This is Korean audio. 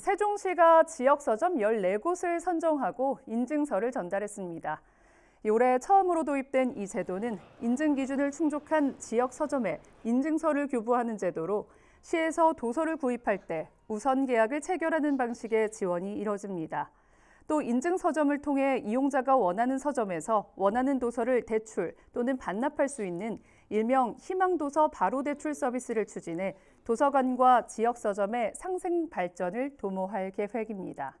세종시가 지역 서점 14곳을 선정하고 인증서를 전달했습니다. 올해 처음으로 도입된 이 제도는 인증 기준을 충족한 지역 서점에 인증서를 교부하는 제도로 시에서 도서를 구입할 때 우선 계약을 체결하는 방식의 지원이 이뤄집니다. 또 인증 서점을 통해 이용자가 원하는 서점에서 원하는 도서를 대출 또는 반납할 수 있는 일명 희망도서 바로 대출 서비스를 추진해 도서관과 지역 서점의 상생 발전을 도모할 계획입니다.